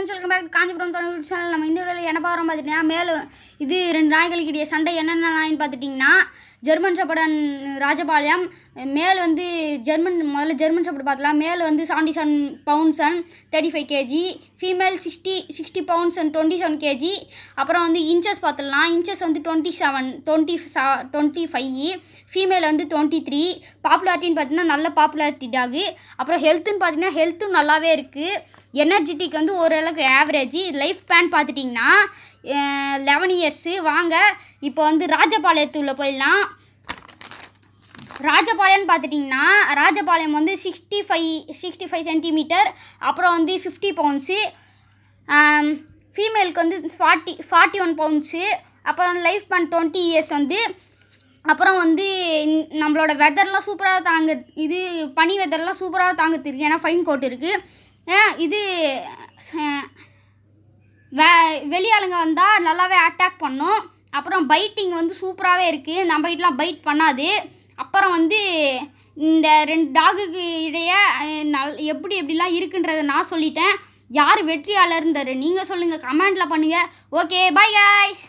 friends welcome back Kanchipuram தொடர் channel நம்ம இந்த வீடியோவில் என்ன பார்க்குறோம் பார்த்துட்டிங்கன்னா மேலும் இது ரெண்டு நாய்களுக்கிட்டே சண்டை என்னென்ன நாயின்னு பார்த்துட்டிங்கன்னா ஜெர்மன் சப்படன் ராஜபாளையம் மேல் வந்து ஜெர்மன் முதல்ல ஜெர்மன் சப்படு பார்த்தலாம் மேல் வந்து seventy seven pounds and thirty five KG female sixty sixty pounds and twenty seven KG அப்புறம் வந்து இன்ச்சஸ் பார்த்துடலாம் இன்ச்சஸ் வந்து twenty seven twenty twenty five female வந்து டுவெண்ட்டி த்ரீ பாப்புலாரிட்டின்னு பார்த்தீங்கன்னா நல்ல பாப்புலாரிட்டி டாகு அப்புறம் ஹெல்த்துன்னு பார்த்தீங்கன்னா ஹெல்த்தும் நல்லாவே இருக்குது எனர்ஜெட்டிக் வந்து ஓரளவுக்கு ஆவரேஜ் லைஃப் பேன் பார்த்துட்டிங்கன்னா லெவன் இயர்ஸு வாங்க இப்போ வந்து உள்ள போயிடலாம் ராஜபாளையம்னு பார்த்துட்டிங்கன்னா ராஜபாளையம் வந்து sixty five sixty five centimetre அப்புறம் வந்து ஃபிஃப்டி பவுன்ஸு ஃபீமேலுக்கு வந்து ஃபார்ட்டி ஃபார்ட்டி ஒன் பவுன்ஸு அப்புறம் லைஃப் பண் டுவெண்ட்டி இயர்ஸ் வந்து அப்புறம் வந்து நம்மளோட வெதர்லாம் சூப்பராக தாங்க இது பனி வெதர்லாம் சூப்பராக தாங்க இருக்குது ஏன்னா ஃபைன் கோட் இருக்குது இது வெளியாளுங்க வந்தால் நல்லாவே அட்டாக் பண்ணும் அப்புறம் பைட்டிங் வந்து சூப்பராகவே இருக்குது நம்ம கிட்டலாம் பைட் பண்ணாது அப்புறம் வந்து இந்த ரெண்டு டாகுக்கு இடையே நல் எப்படி எப்படிலாம் இருக்குன்றதை நான் சொல்லிட்டேன் யார் வெற்றியாளர் இருந்தார் நீங்கள் சொல்லுங்கள் கமெண்டில் பண்ணுங்கள் ஓகே பாய் காய்ஸ்